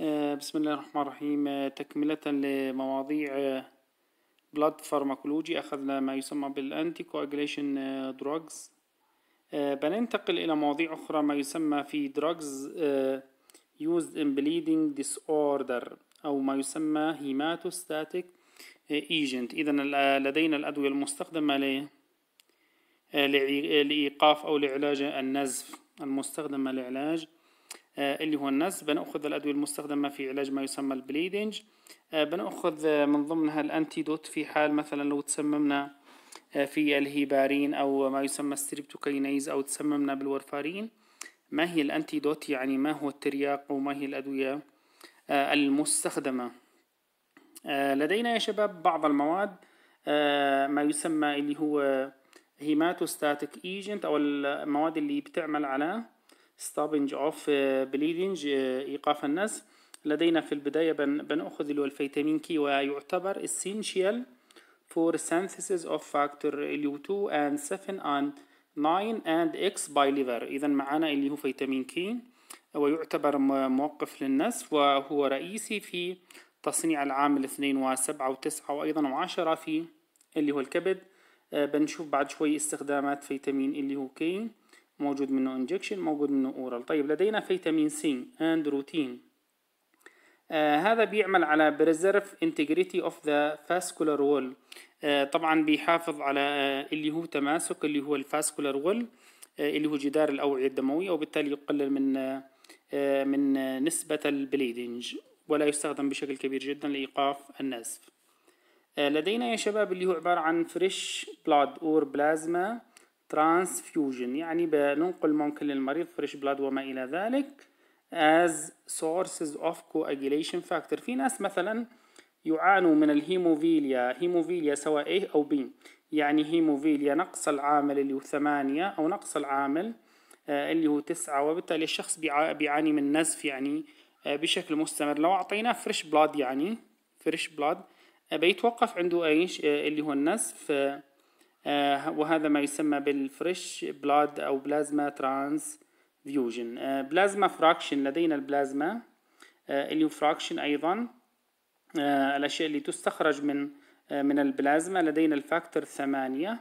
آه، بسم الله الرحمن الرحيم آه، تكملة لمواضيع بلاد آه، فارماكولوجي أخذنا ما يسمى بالأنتي كواجليشن دراجز بننتقل إلى مواضيع أخرى ما يسمى في دراجز used in bleeding disorder أو ما يسمى هيماتوستاتيك ايجنت إذا لدينا الأدوية المستخدمة لإيقاف أو لعلاج النزف المستخدمة لعلاج آه، اللي هو النز بنأخذ الأدوية المستخدمة في علاج ما يسمى البليدنج آه، بنأخذ آه، من ضمنها الأنتيدوت في حال مثلا لو تسممنا في الهيبارين أو ما يسمى الستريبتوكينيز أو تسممنا بالورفارين ما هي الأنتيدوت يعني ما هو الترياق وما هي الأدوية المستخدمة لدينا يا شباب بعض المواد ما يسمى اللي هو هيماتوستاتيك ايجنت أو المواد اللي بتعمل على stopping of uh, bleeding uh, إيقاف النزف لدينا في البداية بنأخذ الفيتامين كي ويعتبر essential for synthesis of factor LU2 and 7 and 9 and X liver إذا معنا اللي هو فيتامين كي ويعتبر موقف للنس وهو رئيسي في تصنيع العامل 2 و7 و9 وأيضا و10 في اللي هو الكبد آه، بنشوف بعد شوي استخدامات فيتامين اللي هو كي موجود منه انجكشن موجود منه اورال طيب لدينا فيتامين سي اند روتين آه هذا بيعمل على بريزرف انتجريتي اوف ذا فاسكولار وول طبعا بيحافظ على آه اللي هو تماسك اللي هو الفاسكولار وول آه اللي هو جدار الاوعيه الدمويه وبالتالي يقلل من آه، آه، من نسبه البليدنج ولا يستخدم بشكل كبير جدا لايقاف النزف آه، لدينا يا شباب اللي هو عباره عن فريش بلاد اور بلازما ترانسفيوجن يعني بننقل ممكن للمريض فريش بلاد وما إلى ذلك as sources of coagulation factor في ناس مثلا يعانوا من الهيموفيليا هيموفيليا سواء A أو B يعني هيموفيليا نقص العامل اللي هو ثمانية أو نقص العامل آه، اللي هو تسعة وبالتالي الشخص بيعاني من نزف يعني آه، بشكل مستمر لو أعطيناه فريش بلاد يعني فريش بلاد آه، بيتوقف عنده ايش اللي هو النزف آه، وهذا ما يسمى بالفريش بلاد أو بلازما ترانس فيوجن آه، بلازما فراكشن لدينا البلازما آه، اليو فراكشن أيضا الأشياء اللي تستخرج من من البلازما لدينا الفاكتور ثمانية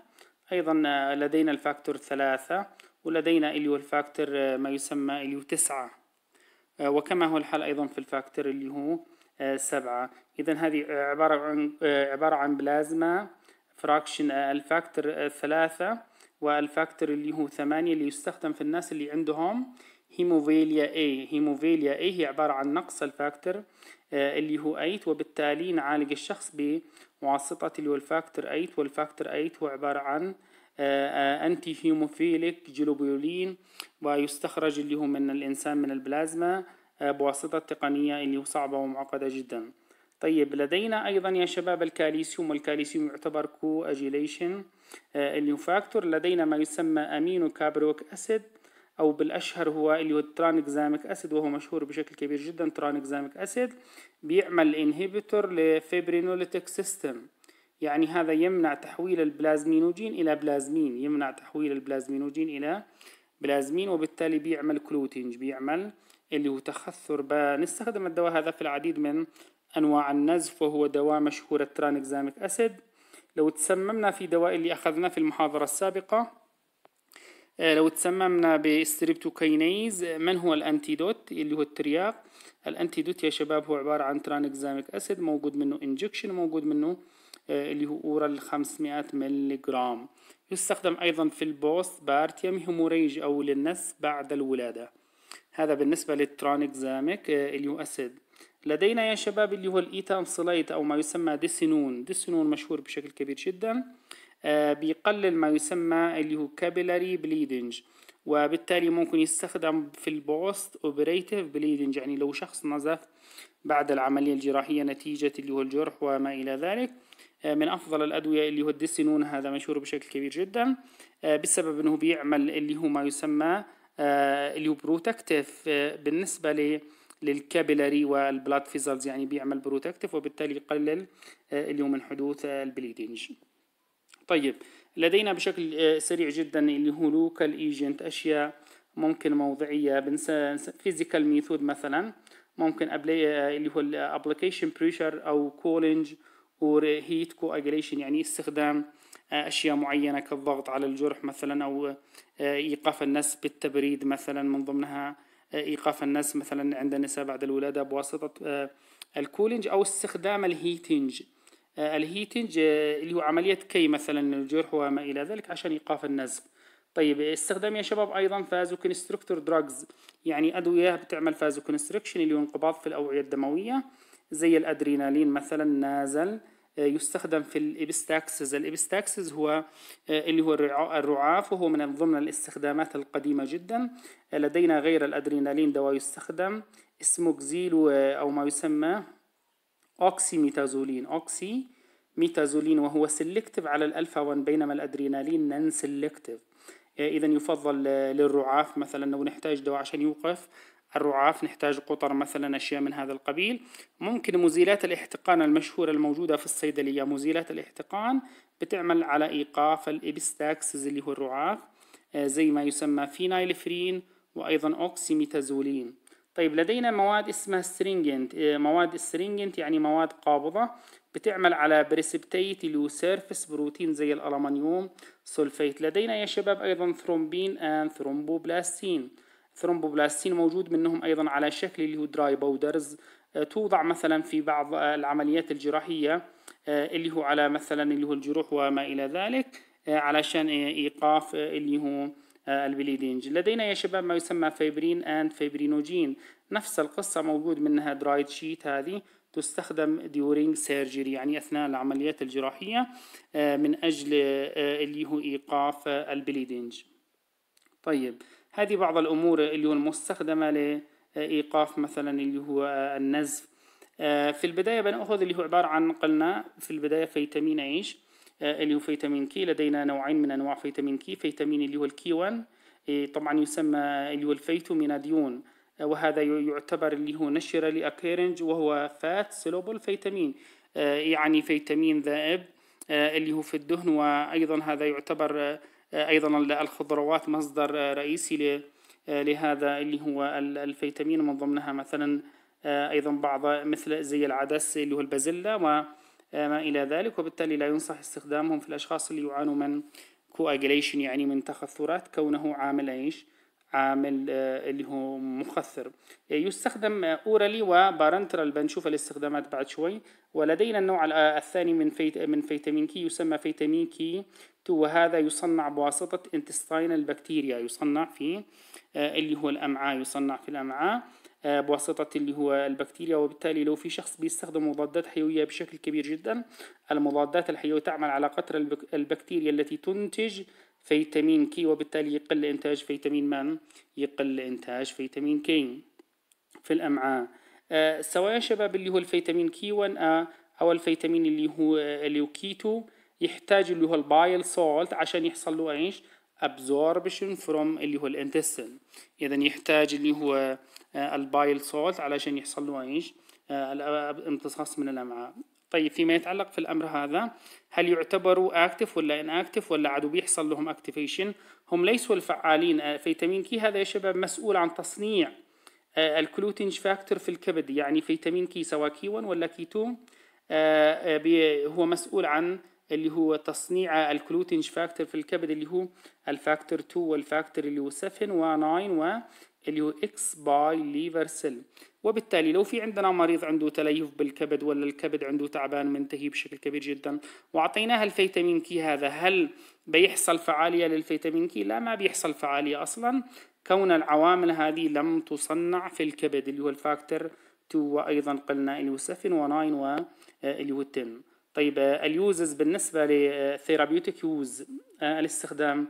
أيضا لدينا الفاكتور ثلاثة ولدينا اليو الفاكتور ما يسمى اليو تسعة وكما هو الحال أيضا في الفاكتور اللي هو سبعة إذا هذه عبارة عن عبارة عن بلازما فراكشن آه، الفاكتور آه، ثلاثة والفاكتور اللي هو ثمانية اللي يستخدم في الناس اللي عندهم هيموفيليا A هيموفيليا A هي عبارة عن نقص الفاكتور آه، اللي هو 8 وبالتالي نعالج الشخص بواسطة اللي هو الفاكتور 8 والفاكتور 8 هو عبارة عن أنتي هيموفيليك جلوبولين ويستخرج اللي هو من الإنسان من البلازما بواسطة تقنية اللي هو صعبة ومعقدة جدا طيب لدينا أيضا يا شباب الكاليسيوم والكاليسيوم يعتبر كواجيليشن اليو فاكتور لدينا ما يسمى أمينو كابروك أسيد أو بالأشهر هو اللي هو الترانكزاميك أسيد وهو مشهور بشكل كبير جدا ترانكزاميك أسيد بيعمل انهبيتور لفيبرينوليتيك سيستم يعني هذا يمنع تحويل البلازمينوجين إلى بلازمين يمنع تحويل البلازمينوجين إلى بلازمين وبالتالي بيعمل كلوتينج بيعمل اللي هو تخثر بنستخدم الدواء هذا في العديد من أنواع النزف وهو دواء مشهور الترانكزاميك أسيد لو تسممنا في دواء اللي أخذناه في المحاضرة السابقة آه، لو تسممنا بستريبتوكينيز من هو الانتيدوت اللي هو الترياق الانتيدوت يا شباب هو عبارة عن ترانكزاميك أسيد موجود منه انجكشن موجود منه آه، اللي هو اورال 500 ميلي جرام يستخدم ايضا في البوست بارتيم هيموريج او للنس بعد الولاده هذا بالنسبه للترانكزاميك آه، اللي هو اسيد لدينا يا شباب اللي هو الإيثان صليت أو ما يسمى ديسينون ديسينون مشهور بشكل كبير جدا آه، بيقلل ما يسمى اللي هو كابيلاري بليدنج وبالتالي ممكن يستخدم في البوست اوبريتيف بليدنج يعني لو شخص نزف بعد العملية الجراحية نتيجة اللي هو الجرح وما إلى ذلك آه، من أفضل الأدوية اللي هو الديسينون هذا مشهور بشكل كبير جدا آه، بسبب أنه بيعمل اللي هو ما يسمى اللي هو بروتكتيف بالنسبة ل للكابيلاري والبلاد فيزلز يعني بيعمل بروتكتيف وبالتالي يقلل اللي آه، هو من حدوث البليدنج آه، طيب لدينا بشكل آه، سريع جدا اللي هو لوكال ايجنت اشياء ممكن موضعيه فيزيكال ميثود مثلا ممكن اللي هو الابلكيشن بريشر او كولنج اور هيت كواجليشن يعني استخدام اشياء معينه كالضغط على الجرح مثلا او ايقاف النسب بالتبريد مثلا من ضمنها ايقاف الناس مثلا عند النساء بعد الولاده بواسطه آه، الكولينج او استخدام الهيتنج آه، الهيتنج آه، اللي هو عمليه كي مثلا الجرح وما الى ذلك عشان ايقاف النزف طيب استخدام يا شباب ايضا فازو كونستركتور دراجز يعني ادويه بتعمل فازو كونستركشن اللي هو انقباض في الاوعيه الدمويه زي الادرينالين مثلا نازل يستخدم في الابستاكسز الابستاكسز هو آه، اللي هو الرعاف وهو من ضمن الاستخدامات القديمة جدا لدينا غير الأدرينالين دواء يستخدم اسمه كزيل آه، أو ما يسمى أوكسيميتازولين أوكسي ميتازولين وهو سيلكتيف على الألفا 1 بينما الأدرينالين نان سيلكتيف إذا يفضل آه، للرعاف مثلا لو نحتاج دواء عشان يوقف الرعاف نحتاج قطر مثلا أشياء من هذا القبيل ممكن مزيلات الاحتقان المشهورة الموجودة في الصيدلية مزيلات الاحتقان بتعمل على إيقاف الإبستاكسز اللي هو الرعاف آه، زي ما يسمى فينايلفرين وأيضا أوكسيميتازولين طيب لدينا مواد اسمها سترينجنت آه، مواد سترينجنت يعني مواد قابضة بتعمل على بريسبتيت اللي هو سيرفس بروتين زي الألمنيوم سولفيت لدينا يا شباب أيضا ثرومبين أند ثرومبوبلاستين ثرومبوبلاستين موجود منهم أيضا على شكل اللي هو دراي آه، بودرز توضع مثلا في بعض آه، العمليات الجراحية آه، اللي هو على مثلا اللي هو الجروح وما إلى ذلك علشان إيقاف اللي هو البليدنج لدينا يا شباب ما يسمى فيبرين اند فيبرينوجين نفس القصة موجود منها درايد شيت هذه تستخدم ديورينج سيرجري يعني أثناء العمليات الجراحية من أجل اللي هو إيقاف البليدنج طيب هذه بعض الأمور اللي هو المستخدمة لإيقاف مثلا اللي هو النزف آه، في البداية بنأخذ اللي هو عبارة عن قلنا في البداية فيتامين إيش آه، اللي هو فيتامين كي لدينا نوعين من أنواع فيتامين كي فيتامين اللي هو الكي وان آه، طبعا يسمى اللي هو الفيتوميناديون وهذا يعتبر اللي هو نشرة لأكيرنج وهو فات سلوبل فيتامين يعني فيتامين ذائب اللي هو في الدهن وأيضا هذا يعتبر أيضا الخضروات مصدر رئيسي لهذا اللي هو الفيتامين من ضمنها مثلا آه، أيضا بعض مثل زي العدس اللي هو البازيلا وما إلى ذلك وبالتالي لا ينصح استخدامهم في الأشخاص اللي يعانوا من كواجليشن يعني من تخثرات كونه عامل ايش؟ عامل آه، اللي هو مخثر آه، يستخدم آه، اورالي وبارنترال بنشوف الاستخدامات بعد شوي ولدينا النوع الثاني من فيت من فيتامين كي يسمى فيتامين كي 2 وهذا يصنع بواسطة انتستاينال بكتيريا يصنع في اللي هو الأمعاء يصنع في الأمعاء بواسطة اللي هو البكتيريا وبالتالي لو في شخص بيستخدم مضادات حيوية بشكل كبير جدا المضادات الحيوية تعمل على قتل البكتيريا التي تنتج فيتامين كي وبالتالي يقل إنتاج فيتامين من يقل إنتاج فيتامين كي في الأمعاء آه، يا شباب اللي هو الفيتامين كي 1 آ أو الفيتامين اللي هو اللي هو كيتو يحتاج اللي هو البايل سولت عشان يحصل له ايش absorption from اللي هو الانتسن اذا يحتاج اللي هو آه، البايل سولت علشان يحصل له ايش آه، الامتصاص من الامعاء طيب فيما يتعلق في الأمر هذا هل يعتبروا اكتف ولا ان اكتف ولا عادوا بيحصل لهم اكتيفيشن هم ليسوا الفعالين آه، فيتامين كي هذا يا شباب مسؤول عن تصنيع آه، الكلوتينج فاكتور في الكبد يعني فيتامين كي سواء كي 1 ولا كي آه، 2 هو مسؤول عن اللي هو تصنيع الكلوتينج فاكتور في الكبد اللي هو الفاكتور 2 والفاكتور اللي هو 7 و9 واللي هو اكس باي ليفر سيل وبالتالي لو في عندنا مريض عنده تليف بالكبد ولا الكبد عنده تعبان منتهي بشكل كبير جدا واعطيناه الفيتامين كي هذا هل بيحصل فعاليه للفيتامين كي لا ما بيحصل فعاليه اصلا كون العوامل هذه لم تصنع في الكبد اللي هو الفاكتور 2 وايضا قلنا اللي هو 7 و9 واللي هو 10 طيب اليوزز بالنسبه لثيرابيوتك يوز الاستخدام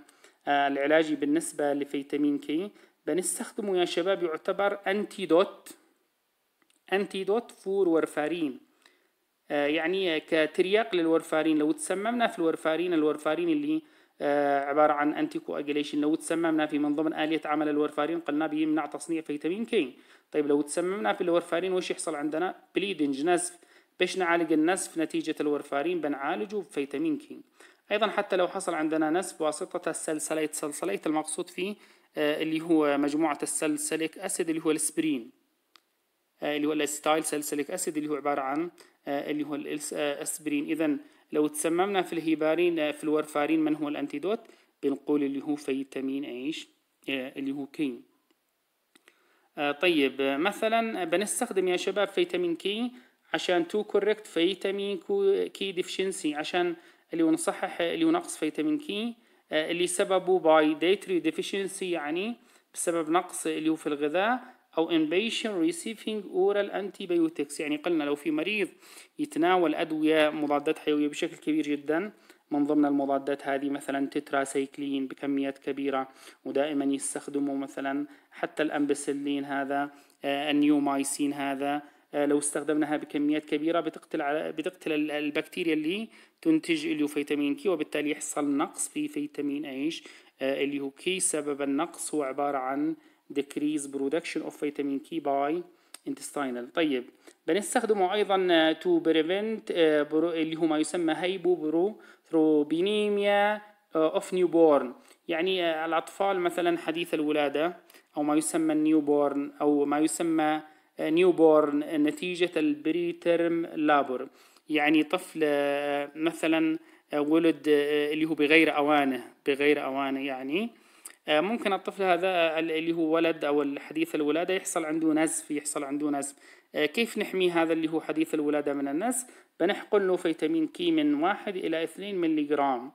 العلاجي بالنسبه لفيتامين كي بنستخدمه يا شباب يعتبر انتيدوت انتيدوت فور ورفارين آه، يعني كترياق للورفارين لو تسممنا في الورفارين الورفارين اللي آه، عبارة عن أنتي كواجيليشن لو تسممنا في من ضمن آلية عمل الورفارين قلنا بيمنع تصنيع فيتامين كي طيب لو تسممنا في الورفارين وش يحصل عندنا بليدنج نزف باش نعالج النزف نتيجة الورفارين بنعالجه بفيتامين كي أيضا حتى لو حصل عندنا نزف بواسطة السلسليت سلسليت المقصود فيه آه، اللي هو مجموعة السلسليك أسيد اللي هو الاسبرين آه، اللي هو الاستايل سالسليك اسيد اللي هو عباره عن آه، اللي هو الاسبرين آه، اذا لو تسممنا في الهيبارين في الورفارين من هو الانتيدوت بنقول اللي هو فيتامين ايش اللي هو كي طيب مثلا بنستخدم يا شباب فيتامين كي عشان تو كوركت فيتامين كي ديفشنسي عشان اللي نصحح اللي هو نقص فيتامين كي اللي سببه باي ديتري ديفشنسي يعني بسبب نقص اللي هو في الغذاء أو in patient receiving oral antibiotics يعني قلنا لو في مريض يتناول أدوية مضادات حيوية بشكل كبير جدا من ضمن المضادات هذه مثلا تتراسيكلين سيكلين بكميات كبيرة ودائما يستخدموا مثلا حتى الأمبسلين هذا آه، النيومايسين هذا آه، لو استخدمناها بكميات كبيرة بتقتل بتقتل البكتيريا اللي تنتج فيتامين كي وبالتالي يحصل نقص في فيتامين ايش آه، اللي هو كي سبب النقص هو عبارة عن decrease production of vitamin K by intestinal طيب بنستخدمه ايضا to prevent آه، اللي هو ما يسمى هايبوبروثروبينيميا اوف آه، newborn يعني آه، الاطفال مثلا حديث الولاده او ما يسمى newborn او ما يسمى newborn نتيجه البريترم لابور يعني طفل مثلا ولد اللي هو بغير اوانه بغير اوانه يعني آه، ممكن الطفل هذا اللي هو ولد أو حديث الولادة يحصل عنده نزف يحصل عنده نزف آه، كيف نحمي هذا اللي هو حديث الولادة من النزف بنحقن له فيتامين كي من واحد إلى اثنين ملي جرام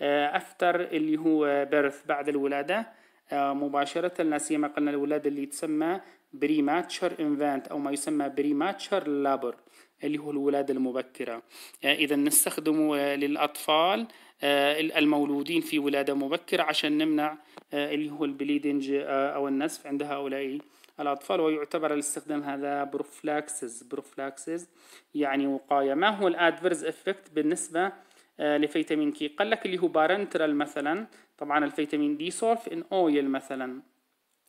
آه، أفتر اللي هو بيرث بعد الولادة مباشرة لا سيما قلنا الولادة اللي تسمى بريماتشر انفانت أو ما يسمى بريماتشر لابر اللي هو الولادة المبكرة إذا نستخدمه للأطفال آه، المولودين في ولاده مبكره عشان نمنع آه، اللي هو البليدنج آه، او النزف عند هؤلاء الأطفال ويعتبر الاستخدام هذا بروفلاكسز بروفلاكسز يعني وقاية ما هو الأدفرز إفكت بالنسبة لفيتامين كي قال لك اللي هو بارنترال مثلا طبعا الفيتامين دي سولف ان اويل مثلا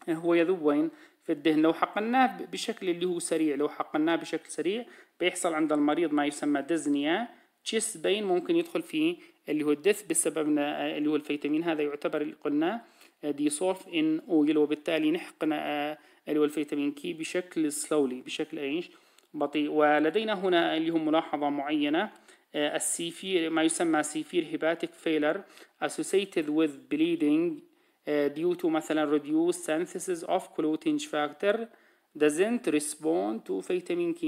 هو يذوب وين في الدهن لو حقناه بشكل اللي هو سريع لو حقناه بشكل سريع بيحصل عند المريض ما يسمى ديزنيا تشيس بين ممكن يدخل في اللي هو الدث بسبب اللي هو الفيتامين هذا يعتبر اللي قلناه آه، ديسولف ان اويل وبالتالي نحقن آه، اللي هو الفيتامين كي بشكل سلولي بشكل ايش بطيء ولدينا هنا اللي هو ملاحظة معينة آه، السيفير ما يسمى سيفير هيباتيك فيلر associated with bleeding due to مثلا reduced synthesis of clotting factor doesn't respond to vitamin K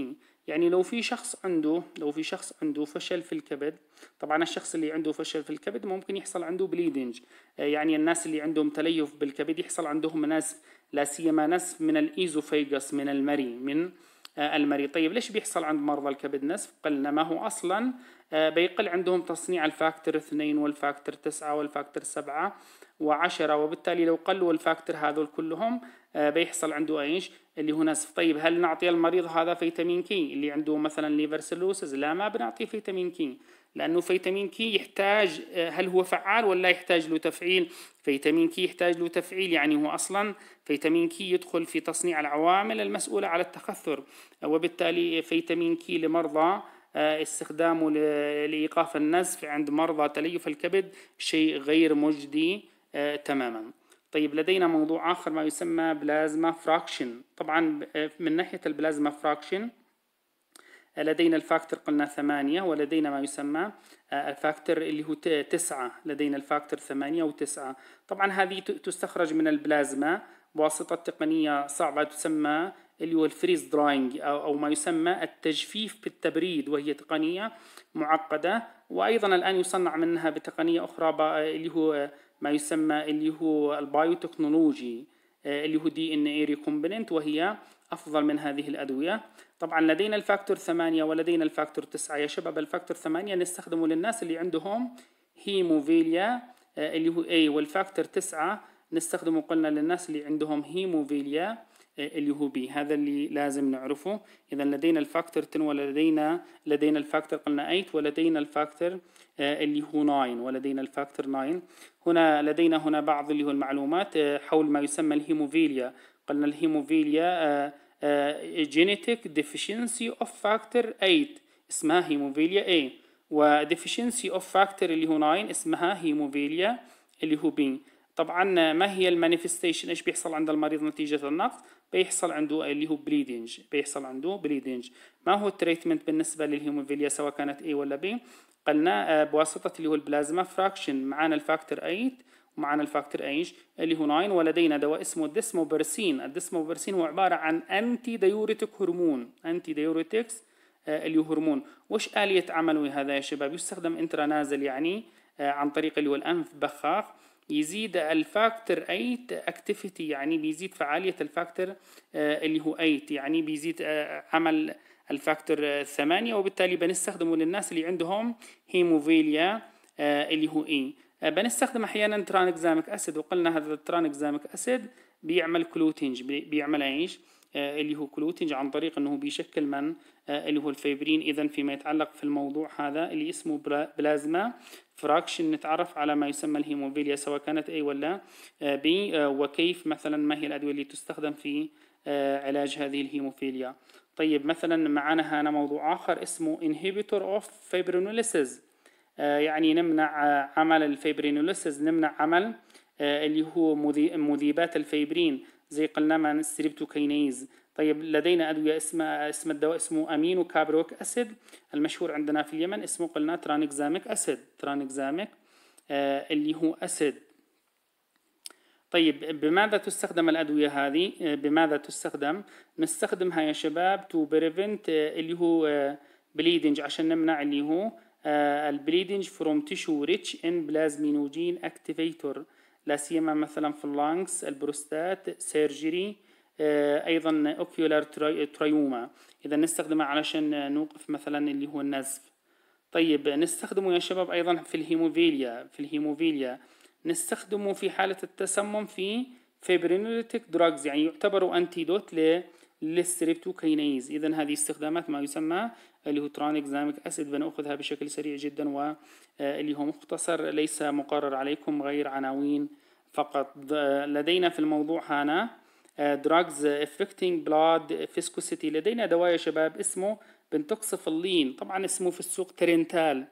يعني لو في شخص عنده لو في شخص عنده فشل في الكبد طبعا الشخص اللي عنده فشل في الكبد ممكن يحصل عنده بليدنج آه، يعني الناس اللي عندهم تليف بالكبد يحصل عندهم ناس لا سيما ناس من الايزوفيجس من المري من آه، المريء طيب ليش بيحصل عند مرضى الكبد نسف قلنا ما هو اصلا آه، بيقل عندهم تصنيع الفاكتور 2 والفاكتور 9 والفاكتور 7 و10 وبالتالي لو قلوا الفاكتور هذول كلهم بيحصل عنده ايش اللي هو نزف طيب هل نعطي المريض هذا فيتامين كي اللي عنده مثلا ليفر سلوسز لا ما بنعطيه فيتامين كي لانه فيتامين كي يحتاج آه، هل هو فعال ولا يحتاج له تفعيل فيتامين كي يحتاج له تفعيل يعني هو اصلا فيتامين كي يدخل في تصنيع العوامل المسؤوله على التخثر وبالتالي فيتامين كي لمرضى آه، استخدامه لايقاف النزف عند مرضى تليف الكبد شيء غير مجدي آه، تماما طيب لدينا موضوع آخر ما يسمى بلازما فراكشن طبعا آه، من ناحية البلازما فراكشن آه، لدينا الفاكتور قلنا ثمانية ولدينا ما يسمى آه، الفاكتور اللي هو تسعة لدينا الفاكتور ثمانية وتسعة طبعا هذه تستخرج من البلازما بواسطة تقنية صعبة تسمى اللي هو الفريز دراينج أو ما يسمى التجفيف بالتبريد وهي تقنية معقدة وايضا الان يصنع منها بتقنيه اخرى اللي هو ما يسمى اللي هو البايوتكنولوجي آه، اللي هو دي ان اي ريكومبننت وهي افضل من هذه الادويه طبعا لدينا الفاكتور 8 ولدينا الفاكتور 9 يا شباب الفاكتور 8 نستخدمه للناس اللي عندهم هيموفيليا آه، اللي هو اي والفاكتور 9 نستخدمه قلنا للناس اللي عندهم هيموفيليا اللي هو بي هذا اللي لازم نعرفه اذا لدينا الفاكتور 10 ولدينا لدينا الفاكتور قلنا 8 ولدينا الفاكتور آه، اللي هو 9 ولدينا الفاكتور 9 هنا لدينا هنا بعض اللي هو المعلومات آه، حول ما يسمى الهيموفيليا قلنا الهيموفيليا جينيتيك ديفيشنسي اوف فاكتور 8 اسمها هيموفيليا A وديفيشنسي اوف فاكتور اللي هو 9 اسمها هيموفيليا اللي هو بي طبعا ما هي المانيفستيشن ايش بيحصل عند المريض نتيجه النقص بيحصل عنده اللي هو بليدنج بيحصل عنده بليدنج ما هو التريتمنت بالنسبه للهيموفيليا سواء كانت اي ولا بي قلنا آه، بواسطه اللي هو البلازما فراكشن معانا الفاكتور 8 ومعانا الفاكتور ايش اللي هو 9 ولدينا دواء اسمه الدسموبرسين الدسموبرسين هو عباره عن انتي ديوريتك هرمون انتي ديوريتكس اللي هو هرمون وش آلية عمله هذا يا شباب يستخدم انترانازل يعني آه، عن طريق اللي هو الأنف بخاخ يزيد الفاكتور 8 اكتيفيتي يعني بيزيد فعاليه الفاكتور آه، اللي هو 8 يعني بيزيد آه، عمل الفاكتور 8 آه، وبالتالي بنستخدمه للناس اللي عندهم هيموفيليا اللي هو اي بنستخدم احيانا ترانكزامك اسيد وقلنا هذا الترانكزامك اسيد بيعمل كلوتينج بيعمل ايش اللي هو كلوتينج عن طريق انه بيشكل من اللي هو الفيبرين اذا فيما يتعلق في الموضوع هذا اللي اسمه بلازما فراكشن نتعرف على ما يسمى الهيموفيليا سواء كانت اي ولا بي آه، وكيف مثلا ما هي الأدوية اللي تستخدم في آه، علاج هذه الهيموفيليا طيب مثلا معنا هنا موضوع آخر اسمه انهيبيتور اوف فيبرينوليسز يعني نمنع آه، عمل الفيبرينوليسز نمنع عمل اللي هو مذيبات الفيبرين زي قلنا من السريبتوكينيز طيب لدينا أدوية اسم اسم الدواء اسمه أمينو كابروك أسيد المشهور عندنا في اليمن اسمه قلنا ترانكزاميك أسيد ترانكزاميك آه اللي هو أسيد طيب بماذا تستخدم الأدوية هذه؟ آه، بماذا تستخدم؟ نستخدمها يا شباب تو بريفنت آه، اللي هو بليدنج آه، عشان نمنع اللي هو البليدنج فروم تيشو ريتش ان بلازمينوجين اكتيفيتور لا سيما مثلا في اللانكس البروستات سيرجري آه، ايضا اوكيولار تريوما اذا نستخدمه علشان نوقف مثلا اللي هو النزف طيب نستخدمه يا شباب ايضا في الهيموفيليا في الهيموفيليا نستخدمه في حاله التسمم في فيبرينوليتيك دراجز يعني يعتبروا انتيدوت ل للستريبتوكينيز اذا هذه استخدامات ما يسمى اللي هو ترانكزاميك اسيد بناخذها بشكل سريع جدا واللي آه، هو مختصر ليس مقرر عليكم غير عناوين فقط لدينا في الموضوع هنا دراجز افكتنج بلاد فيسكوسيتي لدينا دواء يا شباب اسمه بنتوكسفلين طبعا اسمه في السوق ترنتال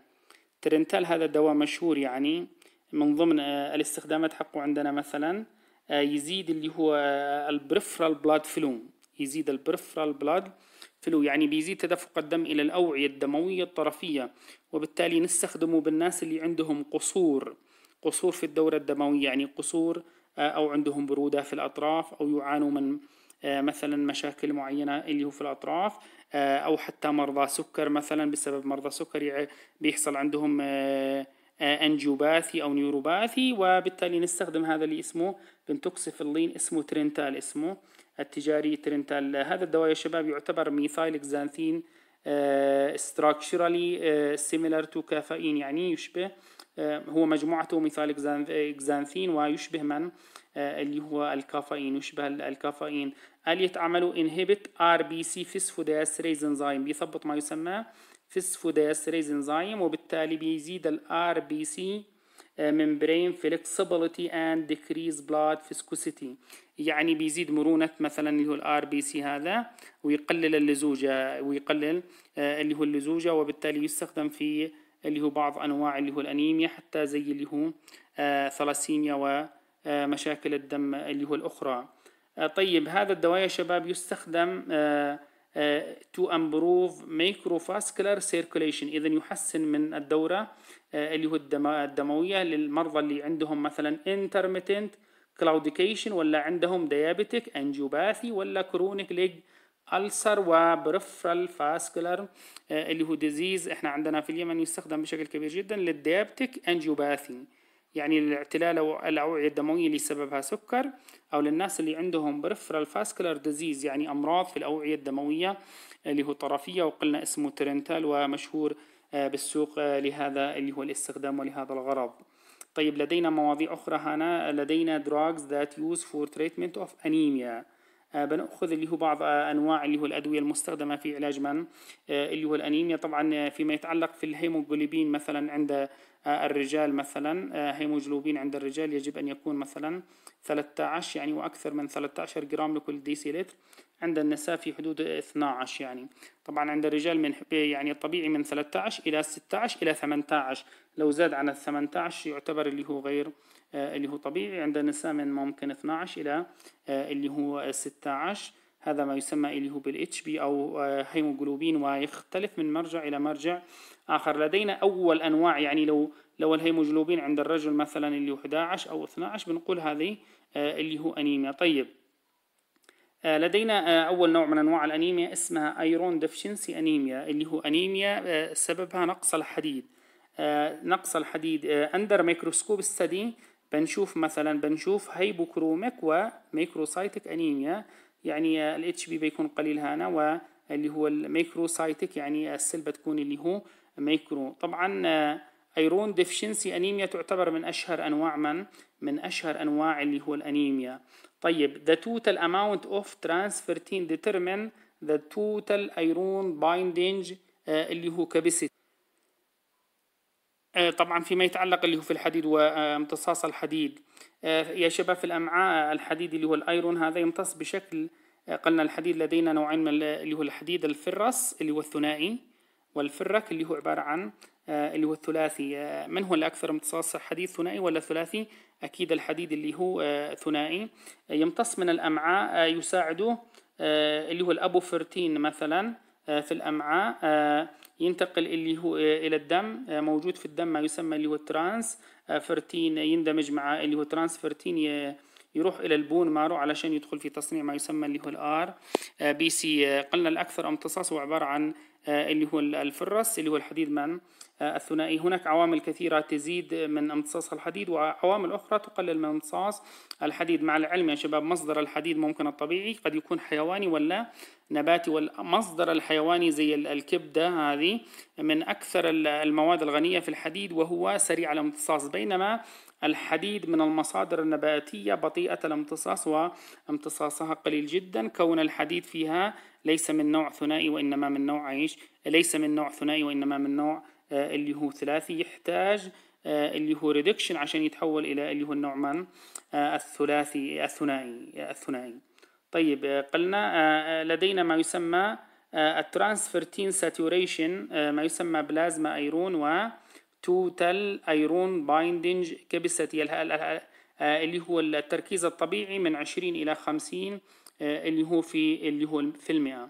ترنتال هذا دواء مشهور يعني من ضمن آه، الاستخدامات حقه عندنا مثلا آه، يزيد اللي هو البريفرال بلاد فلو يزيد البريفرال بلاد فلو يعني بيزيد تدفق الدم إلى الأوعية الدموية الطرفية وبالتالي نستخدمه بالناس اللي عندهم قصور قصور في الدورة الدموية يعني قصور أو عندهم برودة في الأطراف أو يعانوا من آه، مثلا مشاكل معينة اللي هو في الأطراف آه، أو حتى مرضى سكر مثلا بسبب مرضى سكر بيحصل عندهم آه، أنجيوباثي أو نيوروباثي وبالتالي نستخدم هذا اللي اسمه اللين اسمه ترينتال اسمه التجاري ترينتال هذا الدواء يا شباب يعتبر ميثايل اكزانثين استراكشرالي سيميلر تو كافيين يعني يشبه آه، هو مجموعته مثال إكزانثين ويشبه من آه، اللي هو الكافيين يشبه الكافيين اليه يتعملوا انهبت ار بي سي فسفوديستريز انزيم بيثبط ما يسمى فسفوديستريز انزيم وبالتالي بيزيد الار آه، بي سي membrane فليكسبيليتي اند ديكريز بلاد فيسكوسيتي يعني بيزيد مرونة مثلا اللي هو الار بي سي هذا ويقلل اللزوجة ويقلل اللي هو اللزوجة وبالتالي يستخدم في اللي هو بعض أنواع اللي هو الأنيميا حتى زي اللي هو آه، ثلاسيميا ومشاكل آه، الدم اللي هو الأخرى آه، طيب هذا الدواء يا شباب يستخدم تو امبروف ميكروفاسكولار سيركوليشن اذا يحسن من الدوره اللي هو الدمويه للمرضى اللي عندهم مثلا intermittent كلاوديكيشن ولا عندهم ديابيتيك انجيوباثي ولا كرونيك ليج ألسر وبرفرال فاسكولار آه، اللي هو ديزيز احنا عندنا في اليمن يستخدم بشكل كبير جدا للديابتيك انجيوباثي يعني الاعتلال او الاوعيه الدمويه اللي سببها سكر او للناس اللي عندهم بريفرال فاسكولار ديزيز يعني امراض في الاوعيه الدمويه آه، اللي هو طرفيه وقلنا اسمه ترنتال ومشهور آه، بالسوق لهذا اللي هو الاستخدام ولهذا الغرض طيب لدينا مواضيع اخرى هنا لدينا drugs that use for treatment of anemia آه، بنأخذ اللي هو بعض آه، أنواع اللي هو الأدوية المستخدمة في علاج من آه، اللي هو الأنيميا طبعا فيما يتعلق في الهيموجلوبين مثلا عند الرجال مثلا هيموجلوبين عند الرجال يجب أن يكون مثلا 13 يعني وأكثر من 13 جرام لكل ديسيلتر عند النساء في حدود 12 يعني طبعا عند الرجال من يعني الطبيعي من 13 إلى 16 إلى 18 لو زاد عن ال 18 يعتبر اللي هو غير آه، اللي هو طبيعي عند النساء من ممكن 12 إلى آه، اللي هو 16 هذا ما يسمى اللي هو بالاتش بي او آه، هيموجلوبين ويختلف من مرجع الى مرجع اخر لدينا اول انواع يعني لو لو الهيموجلوبين عند الرجل مثلا اللي هو 11 او 12 بنقول هذه اللي هو انيميا طيب لدينا اول نوع من انواع الانيميا اسمها ايرون ديفشنسي انيميا اللي هو انيميا سببها نقص الحديد نقص الحديد اندر ميكروسكوب ستدي بنشوف مثلا بنشوف هيبوكروميك وميكروسايتك أنيميا يعني الاتش بي بيكون قليل هنا واللي هو الميكروسايتك يعني السيل بتكون اللي هو ميكرو طبعا ايرون آه، ديفشنسي انيميا تعتبر من اشهر انواع من من اشهر انواع اللي هو الانيميا طيب the total amount of ترانسفيرتين determine the total iron binding آه، اللي هو capacity آه، طبعا فيما يتعلق اللي هو في الحديد وامتصاص الحديد آه، يا شباب في الامعاء الحديد اللي هو الايرون هذا يمتص بشكل آه، قلنا الحديد لدينا نوعين من اللي هو الحديد الفرس اللي هو الثنائي والفرك اللي هو عباره عن اللي هو الثلاثي من هو الاكثر امتصاص حديد ثنائي ولا ثلاثي اكيد الحديد اللي هو ثنائي يمتص من الامعاء يساعده اللي هو الابوفرتين مثلا آه، في الأمعاء آه، ينتقل اللي هو آه، إلى الدم موجود في الدم ما يسمى اللي هو الترانس فرتين يندمج مع اللي هو ترانس فرتين يروح الى البون مارو علشان يدخل في تصنيع ما يسمى اللي هو الار بي سي قلنا الاكثر امتصاص هو عباره عن اللي هو الفرس اللي هو الحديد من الثنائي هناك عوامل كثيرة تزيد من امتصاص الحديد وعوامل أخرى تقلل من امتصاص الحديد مع العلم يا شباب مصدر الحديد ممكن الطبيعي قد يكون حيواني ولا نباتي والمصدر الحيواني زي الكبدة هذه من أكثر المواد الغنية في الحديد وهو سريع الامتصاص بينما الحديد من المصادر النباتية بطيئة الامتصاص وامتصاصها قليل جدا كون الحديد فيها ليس من نوع ثنائي وإنما من نوع عيش ليس من نوع ثنائي وإنما من نوع آه، اللي هو ثلاثي يحتاج آه، اللي هو ريدكشن عشان يتحول إلى اللي هو النوع من آه، الثلاثي الثنائي الثنائي طيب قلنا لدينا ما يسمى الترانسفيرتين ساتوريشن ما يسمى بلازما ايرون و توتال ايرون بايندنج كبستي اللي هو التركيز الطبيعي من 20 الى 50 اللي هو في اللي هو في المئة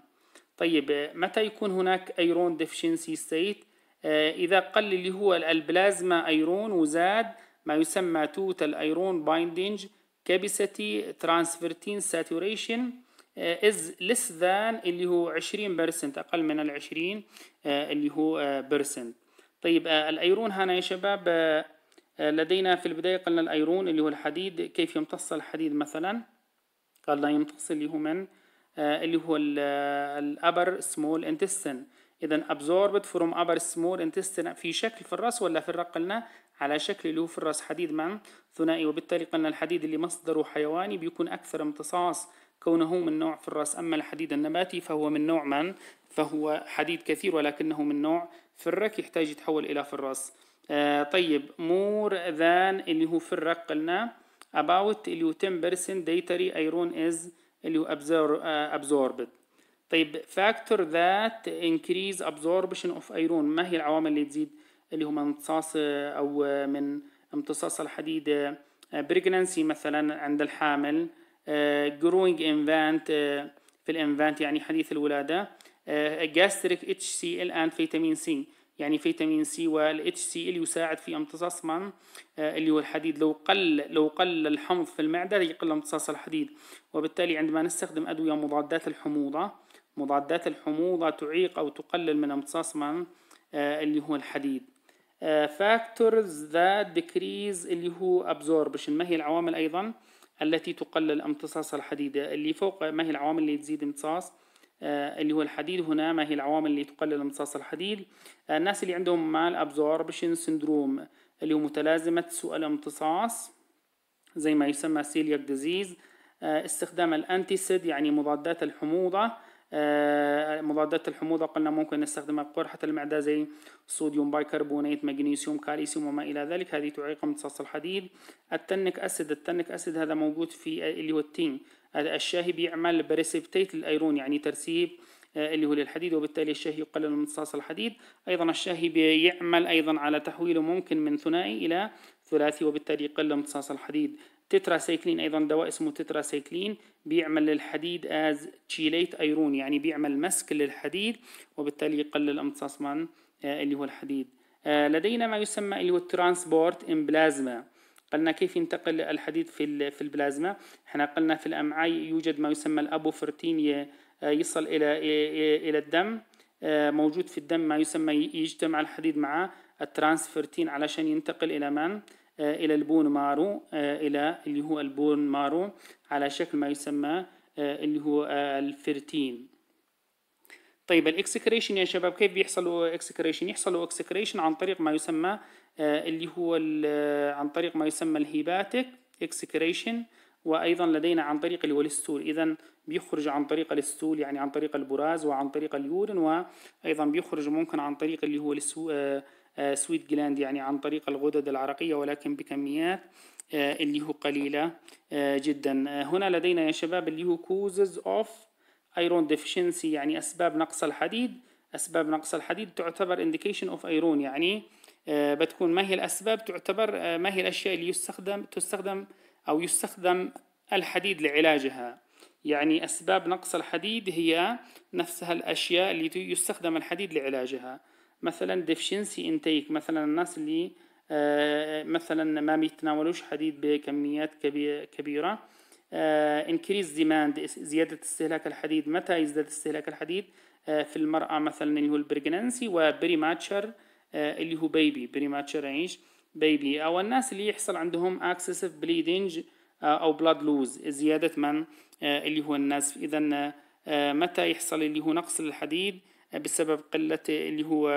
طيب متى يكون هناك ايرون ديفشنسي ستيت آه، إذا قل اللي هو البلازما أيرون وزاد ما يسمى توتال أيرون بايندينج كابيسيتي ترانسفيرتين ساتوريشن از لس ذان اللي هو 20% أقل من ال 20 آه، اللي هو بيرسنت آه، طيب الأيرون هنا يا شباب لدينا في البداية قلنا الأيرون اللي هو الحديد كيف يمتص الحديد مثلا قلنا يمتص اللي هو من اللي هو الأبر سمول انتستن اذا absorbed from upper small intestine في شكل في الراس ولا في الرق قلنا على شكل اللي هو في الراس حديد مع ثنائي وبالتالي قلنا الحديد اللي مصدره حيواني بيكون اكثر امتصاص كونه من نوع في الراس اما الحديد النباتي فهو من نوع من فهو حديد كثير ولكنه من نوع في الرك يحتاج يتحول الى في الراس آه طيب مور ذان اللي هو في الرق قلنا about اللي هو 10% dietary iron is اللي هو absorbed آه، طيب فاكتور ذات انكريز absorption اوف ايرون ما هي العوامل اللي تزيد اللي هم امتصاص او من امتصاص الحديد بريجنانسي آه، مثلا عند الحامل جروينج آه، انفانت آه، في الانفانت يعني حديث الولاده جاستريك اتش سي ال اند فيتامين سي يعني فيتامين سي والاتش سي ال يساعد في امتصاص من اللي هو الحديد لو قل لو قل الحمض في المعده يقل امتصاص الحديد وبالتالي عندما نستخدم ادويه مضادات الحموضه مضادات الحموضة تعيق أو تقلل من امتصاص من آه، اللي هو الحديد فاكتورز ذات ديكريز اللي هو ابزوربشن ما هي العوامل ايضا التي تقلل امتصاص الحديد اللي فوق ما هي العوامل اللي تزيد امتصاص آه، اللي هو الحديد هنا ما هي العوامل اللي تقلل امتصاص الحديد آه، الناس اللي عندهم مال ابزوربشن سندروم اللي هو متلازمة سوء الامتصاص زي ما يسمى سيلياك ديزيز استخدام الانتيسيد يعني مضادات الحموضة آه، مضادات الحموضة قلنا ممكن نستخدمها بقرحة المعدة زي صوديوم بايكربونات مغنيسيوم كالسيوم وما إلى ذلك هذه تعيق امتصاص الحديد التنك أسيد التنك أسيد هذا موجود في اللي هو التين الشاهي بيعمل بريسبتيت للأيرون يعني ترسيب آه، اللي هو للحديد وبالتالي الشاهي يقلل امتصاص الحديد أيضا الشاهي بيعمل أيضا على تحويله ممكن من ثنائي إلى ثلاثي وبالتالي يقل امتصاص الحديد تتراسيكلين ايضا دواء اسمه تتراسيكلين بيعمل للحديد از تشيليت ايرون يعني بيعمل مسك للحديد وبالتالي يقلل امتصاص من آه، اللي هو الحديد آه، لدينا ما يسمى اللي هو الترانسبورت ان بلازما قلنا كيف ينتقل الحديد في في البلازما احنا قلنا في الامعاء يوجد ما يسمى الابوفرتين آه، يصل الى الى الدم موجود في الدم ما يسمى يجتمع الحديد مع الترانسفرتين علشان ينتقل الى من آه، إلى البون مارو آه، إلى اللي هو البون مارو على شكل ما يسمى آه، اللي هو الفرتين طيب الاكسكريشن يا شباب كيف بيحصلوا اكسكريشن يحصلوا اكسكريشن عن طريق ما يسمى اللي هو عن طريق ما يسمى الهيباتيك اكسكريشن وايضا لدينا عن طريق اللي هو الستول اذا بيخرج عن طريق الستول يعني عن طريق البراز وعن طريق اليورين وايضا بيخرج ممكن عن طريق اللي هو آه، سويت جلاند يعني عن طريق الغدد العرقية ولكن بكميات آه، اللي هو قليلة آه، جدا هنا لدينا يا شباب اللي هو causes of iron deficiency يعني أسباب نقص الحديد أسباب نقص الحديد تعتبر indication of iron يعني بتكون ما هي الأسباب تعتبر ما هي الأشياء اللي يستخدم تستخدم أو يستخدم الحديد لعلاجها يعني أسباب نقص الحديد هي نفسها الأشياء اللي يستخدم الحديد لعلاجها مثلا ديفشنسي انتيك مثلا الناس اللي آه، مثلا ما بيتناولوش حديد بكميات كبيرة انكريز آه، ديماند زيادة استهلاك الحديد متى يزداد استهلاك الحديد آه، في المرأة مثلا اللي هو البرجنانسي ماتشر اللي هو بيبي ماتشر عيش بيبي او الناس اللي يحصل عندهم اكسسيف بليدنج او بلاد لوز زيادة من اللي هو الناس اذا متى يحصل اللي هو نقص الحديد بسبب قلة اللي هو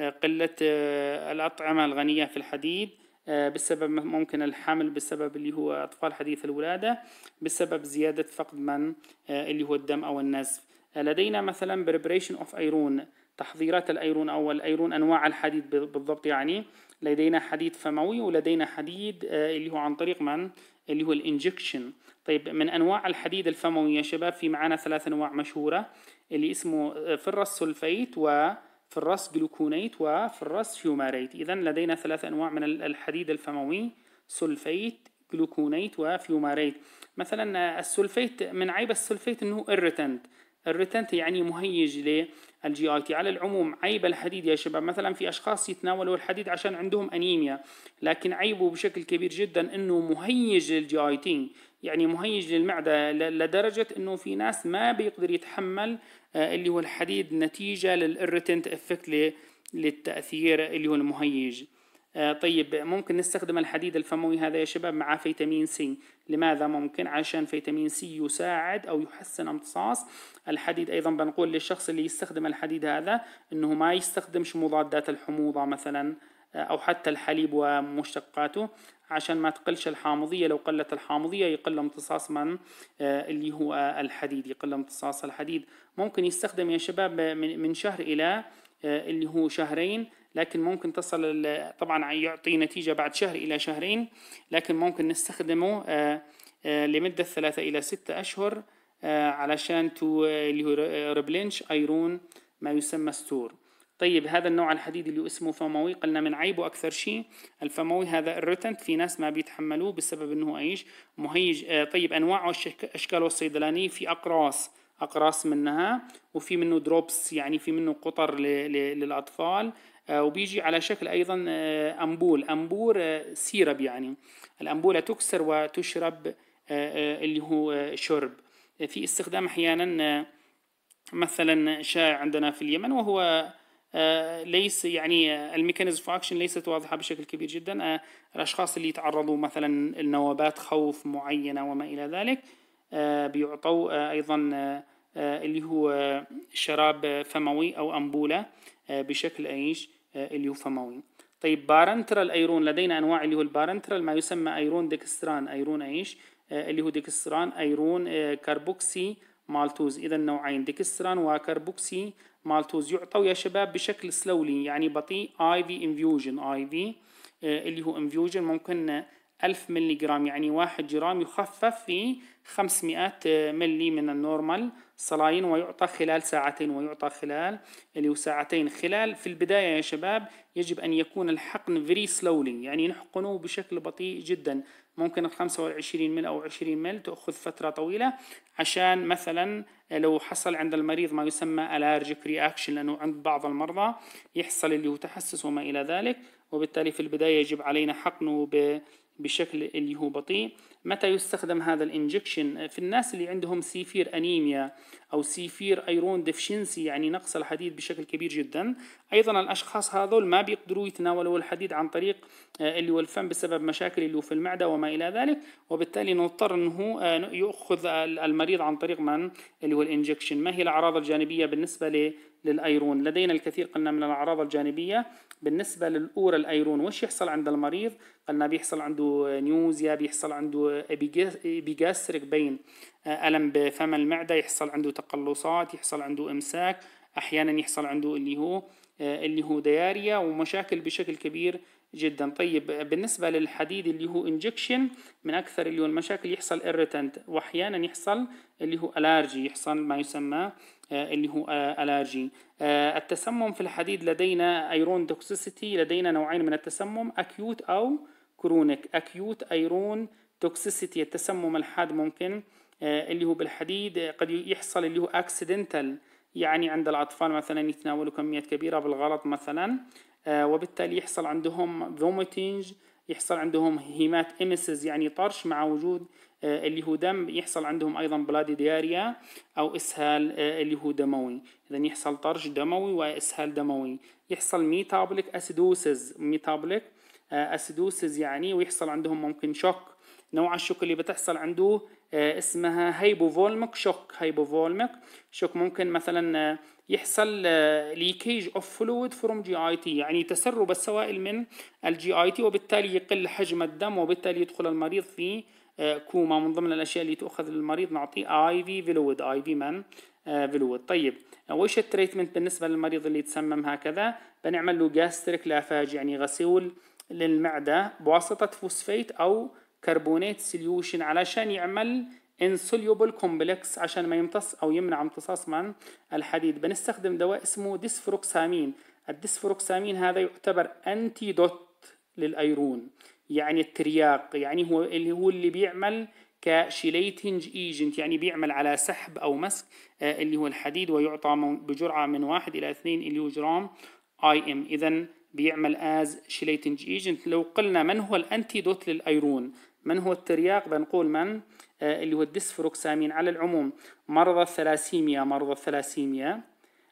آه، قلة آه، الأطعمة الغنية في الحديد آه، بسبب ممكن الحمل بسبب اللي هو أطفال حديث الولادة بسبب زيادة فقد من اللي هو الدم أو النزف لدينا مثلا بريبريشن اوف ايرون تحضيرات الايرون او الايرون انواع الحديد بالضبط يعني لدينا حديد فموي ولدينا حديد اللي هو عن طريق من اللي هو الانجكشن طيب من انواع الحديد الفموي يا شباب في معانا ثلاث انواع مشهوره اللي اسمه آه، فرس سلفيت وفرس جلوكونيت وفرس فيوماريت اذا لدينا ثلاث انواع من الحديد الفموي سلفيت جلوكونيت وفيوماريت مثلا آه، السلفيت من عيب السلفيت انه الريتنت الريتنت يعني مهيج الجي اي تي على العموم عيب الحديد يا شباب مثلا في اشخاص يتناولوا الحديد عشان عندهم انيميا لكن عيبه بشكل كبير جدا انه مهيج للجي اي تي يعني مهيج للمعدة لدرجة انه في ناس ما بيقدر يتحمل آه، اللي هو الحديد نتيجة للإرتنت افكت للتأثير اللي هو المهيج آه، طيب ممكن نستخدم الحديد الفموي هذا يا شباب مع فيتامين سي لماذا ممكن عشان فيتامين سي يساعد أو يحسن امتصاص الحديد أيضا بنقول للشخص اللي يستخدم الحديد هذا أنه ما يستخدمش مضادات الحموضة مثلا آه، أو حتى الحليب ومشتقاته عشان ما تقلش الحامضية لو قلت الحامضية يقل امتصاص من آه، اللي هو الحديد يقل امتصاص الحديد ممكن يستخدم يا شباب من شهر إلى اللي هو شهرين لكن ممكن تصل طبعا يعطي نتيجة بعد شهر إلى شهرين لكن ممكن نستخدمه آه، آه، لمدة ثلاثة إلى ستة أشهر آه، علشان تو اللي هو ريبلينش ايرون ما يسمى ستور طيب هذا النوع الحديد اللي اسمه فموي قلنا من عيبه اكثر شيء الفموي هذا الرتنت في ناس ما بيتحملوه بسبب انه ايش مهيج طيب انواعه اشكاله الصيدلانيه في اقراص اقراص منها وفي منه دروبس يعني في منه قطر للاطفال آه، وبيجي على شكل أيضا أنبول آه، أنبور آه، سيرب يعني الأنبولة تكسر وتشرب اللي هو شرب في استخدام أحيانا مثلا شائع عندنا في اليمن وهو ليس يعني الميكانيزم اوف اكشن ليست واضحه بشكل كبير جدا الاشخاص اللي يتعرضوا مثلا لنوبات خوف معينه وما الى ذلك بيعطوا ايضا اللي هو شراب فموي او انبوله بشكل ايش آه، اليوفاموي طيب بارنترال ايرون لدينا انواع اللي هو البارنترال ما يسمى ايرون ديكستران ايرون ايش آه، اللي هو ديكستران ايرون آه، كربوكسي مالتوز اذا نوعين ديكستران وكربوكسي مالتوز يعطوا يا شباب بشكل سلولي يعني بطيء اي في انفيوجن اي في اللي هو انفيوجن ممكن 1000 ملي جرام يعني 1 جرام يخفف في 500 ملي من النورمال صلاين ويعطى خلال ساعتين ويعطى خلال اللي ساعتين خلال في البداية يا شباب يجب أن يكون الحقن فيري سلولي يعني نحقنه بشكل بطيء جدا ممكن 25 مل أو 20 مل تأخذ فترة طويلة عشان مثلا لو حصل عند المريض ما يسمى الارجيك رياكشن لأنه عند بعض المرضى يحصل اللي هو تحسس وما إلى ذلك وبالتالي في البداية يجب علينا حقنه ب بشكل اللي هو بطيء متى يستخدم هذا الانجكشن في الناس اللي عندهم سيفير انيميا او سيفير ايرون ديفشنسي يعني نقص الحديد بشكل كبير جدا ايضا الاشخاص هذول ما بيقدروا يتناولوا الحديد عن طريق آه، اللي هو الفم بسبب مشاكل اللي هو في المعده وما الى ذلك وبالتالي نضطر انه آه، ياخذ المريض عن طريق من اللي هو الانجكشن ما هي الاعراض الجانبيه بالنسبه للايرون لدينا الكثير قلنا من الاعراض الجانبيه بالنسبه للاورا الايرون وش يحصل عند المريض قلنا بيحصل عنده نيوزيا بيحصل عنده ابيجاستريك بين آه، الم بفم المعده يحصل عنده تقلصات يحصل عنده امساك احيانا يحصل عنده اللي هو آه، اللي هو دياريا ومشاكل بشكل كبير جدا طيب بالنسبة للحديد اللي هو انجكشن من أكثر اللي هو المشاكل يحصل irritant وأحيانا يحصل اللي هو ألارجي يحصل ما يسمى آه، اللي هو ألارجي آه، آه، التسمم في الحديد لدينا ايرون توكسيسيتي لدينا نوعين من التسمم أكيوت أو كرونيك أكيوت ايرون توكسيسيتي التسمم الحاد ممكن اللي هو بالحديد قد يحصل اللي هو اكسيدنتال يعني عند الأطفال مثلا يتناولوا كميات كبيرة بالغلط مثلا آه، وبالتالي يحصل عندهم فوميتنج يحصل عندهم هيمات امسز يعني طرش مع وجود آه، اللي هو دم يحصل عندهم ايضا بلادي دياريا او اسهال آه، اللي هو دموي اذا يحصل طرش دموي واسهال دموي يحصل ميتابوليك اسيدوسز ميتابوليك اسيدوسز يعني ويحصل عندهم ممكن شوك نوع الشوك اللي بتحصل عنده آه، اسمها هايبوفولمك شوك هايبوفولمك شوك ممكن مثلا آه، يحصل ليكيج اوف فلويد فروم جي اي تي يعني تسرب السوائل من الجي اي تي وبالتالي يقل حجم الدم وبالتالي يدخل المريض في آه، كوما من ضمن الاشياء اللي تؤخذ للمريض نعطيه اي في فلويد اي في مان فلويد طيب وايش التريتمنت بالنسبه للمريض اللي يتسمم هكذا بنعمل له جاستريك لافاج يعني غسول للمعده بواسطه فوسفيت او كربونات سوليوشن علشان يعمل انسوليوبل كومبلكس عشان ما يمتص او يمنع امتصاص من الحديد بنستخدم دواء اسمه ديسفروكسامين الديسفروكسامين هذا يعتبر انتي دوت للايرون يعني الترياق يعني هو اللي هو اللي بيعمل كشيليتنج ايجنت يعني بيعمل على سحب او مسك آه، اللي هو الحديد ويعطى بجرعه من واحد الى اثنين اليو جرام اي ام اذا بيعمل از شليتنج ايجنت لو قلنا من هو الانتيدوت للايرون من هو الترياق بنقول من آه اللي هو الديسفروكسامين على العموم مرضى الثلاسيميا مرضى الثلاسيميا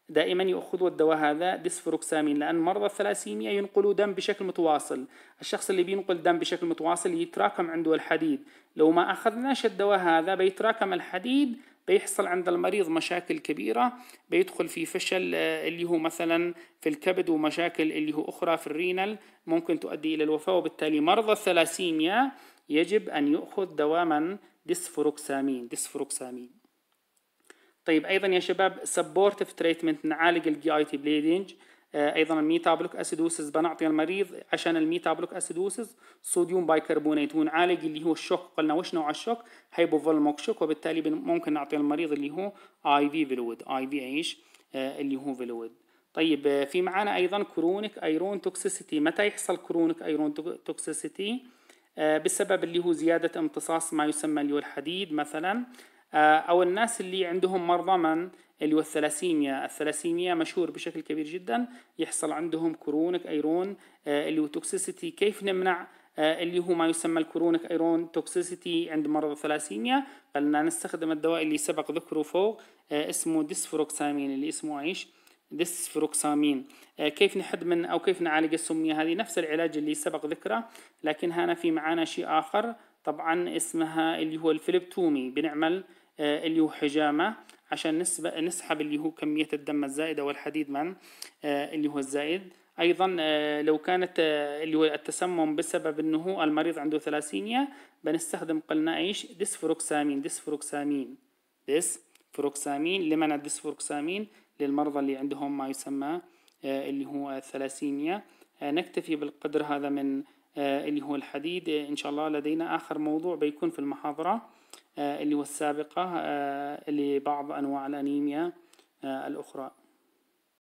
دائما يأخذوا الدواء هذا ديسفروكسامين لأن مرضى الثلاسيميا ينقلوا دم بشكل متواصل الشخص اللي بينقل دم بشكل متواصل يتراكم عنده الحديد لو ما أخذناش الدواء هذا بيتراكم الحديد بيحصل عند المريض مشاكل كبيرة بيدخل في فشل آه، اللي هو مثلا في الكبد ومشاكل اللي هو أخرى في الرينال ممكن تؤدي إلى الوفاة وبالتالي مرضى الثلاسيميا يجب أن يؤخذ دواما ديسفروكسامين ديسفروكسامين طيب أيضا يا شباب سبورتيف تريتمنت نعالج الجي اي تي بليدنج آه، ايضا الميتابلوك اسيدوسز بنعطي المريض عشان الميتابلوك اسيدوسز صوديوم بايكربونات ونعالج اللي هو الشوك قلنا وش نوع الشوك هايبوفولموك شوك وبالتالي ممكن نعطي المريض اللي هو اي في فيلويد اي في ايش آه، اللي هو فيلويد طيب آه، في معانا ايضا كرونيك ايرون توكسيسيتي متى يحصل كرونيك ايرون توكسيسيتي بسبب اللي هو زياده امتصاص ما يسمى اللي هو الحديد مثلا او الناس اللي عندهم مرضى من اللي هو الثلاسيميا الثلاسيميا مشهور بشكل كبير جدا يحصل عندهم كرونك ايرون آه، اللي هو توكسيسيتي كيف نمنع آه، اللي هو ما يسمى الكرونيك ايرون توكسيسيتي عند مرض الثلاسيميا قلنا نستخدم الدواء اللي سبق ذكره فوق آه، اسمه ديسفروكسامين اللي اسمه ايش ديسفروكسامين كيف نحد من او كيف نعالج السميه هذه نفس العلاج اللي سبق ذكره لكن هنا في معانا شيء اخر طبعا اسمها اللي هو الفليبتومي بنعمل اللي هو حجامه عشان نسحب اللي هو كمية الدم الزائدة والحديد من آه، اللي هو الزائد ايضا آه، لو كانت آه، اللي هو التسمم بسبب انه هو المريض عنده ثلاسيميا بنستخدم قلنا ايش ديسفروكسامين ديسفروكسامين ديسفروكسامين لمنع الديسفروكسامين للمرضى اللي عندهم ما يسمى اللي هو الثلاسيميا نكتفي بالقدر هذا من اللي هو الحديد ان شاء الله لدينا اخر موضوع بيكون في المحاضره آه، اللي والسابقة آه، لبعض أنواع الأنيميا آه، الأخرى